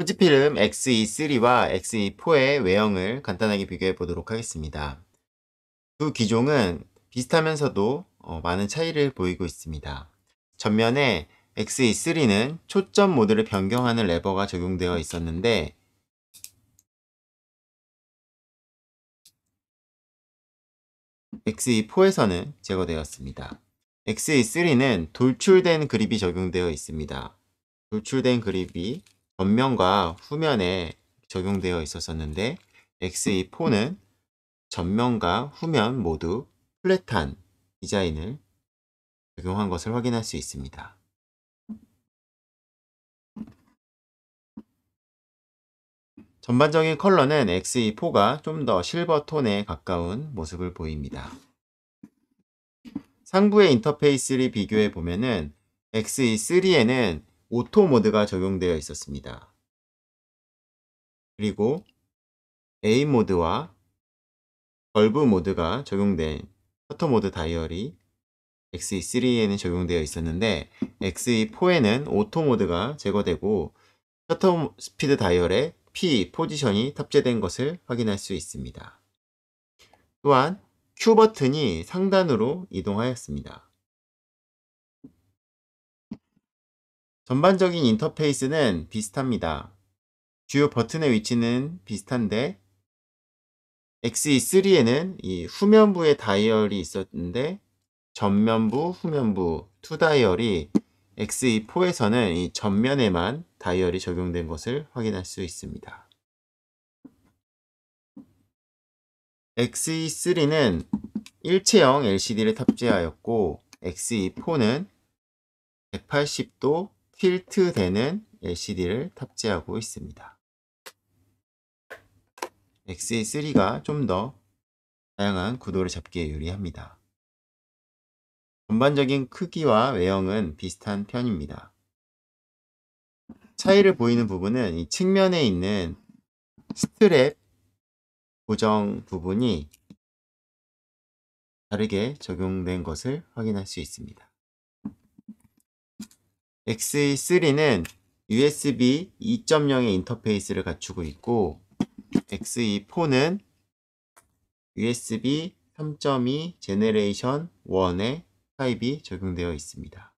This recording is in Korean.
후지필름 XE3와 XE4의 외형을 간단하게 비교해 보도록 하겠습니다. 두 기종은 비슷하면서도 어, 많은 차이를 보이고 있습니다. 전면에 XE3는 초점 모드를 변경하는 레버가 적용되어 있었는데 XE4에서는 제거되었습니다. XE3는 돌출된 그립이 적용되어 있습니다. 돌출된 그립이 전면과 후면에 적용되어 있었었는데 XE4는 전면과 후면 모두 플랫한 디자인을 적용한 것을 확인할 수 있습니다. 전반적인 컬러는 XE4가 좀 더 실버톤에 가까운 모습을 보입니다. 상부의 인터페이스를 비교해 보면 XE3에는 오토 모드가 적용되어 있었습니다. 그리고 A 모드와 벌브 모드가 적용된 커터 모드 다이얼이 XE3에는 적용되어 있었는데 XE4에는 오토 모드가 제거되고 셔터 스피드 다이얼에 P 포지션이 탑재된 것을 확인할 수 있습니다. 또한 Q 버튼이 상단으로 이동하였습니다. 전반적인 인터페이스는 비슷합니다. 주요 버튼의 위치는 비슷한데 XE3에는 이후면부의 다이얼이 있었는데 전면부, 후면부 두 다이얼이 XE4에서는 이 전면에만 다이얼이 적용된 것을 확인할 수 있습니다. XE3는 일체형 LCD를 탑재하였고 XE4는 180도 틸트 되는 LCD를 탑재하고 있습니다. XA3가 좀 더 다양한 구도를 잡기에 유리합니다. 전반적인 크기와 외형은 비슷한 편입니다. 차이를 보이는 부분은 이 측면에 있는 스트랩 고정 부분이 다르게 적용된 것을 확인할 수 있습니다. XE3는 USB 2.0의 인터페이스를 갖추고 있고 XE4는 USB 3.2 제네레이션 1의 타입이 적용되어 있습니다.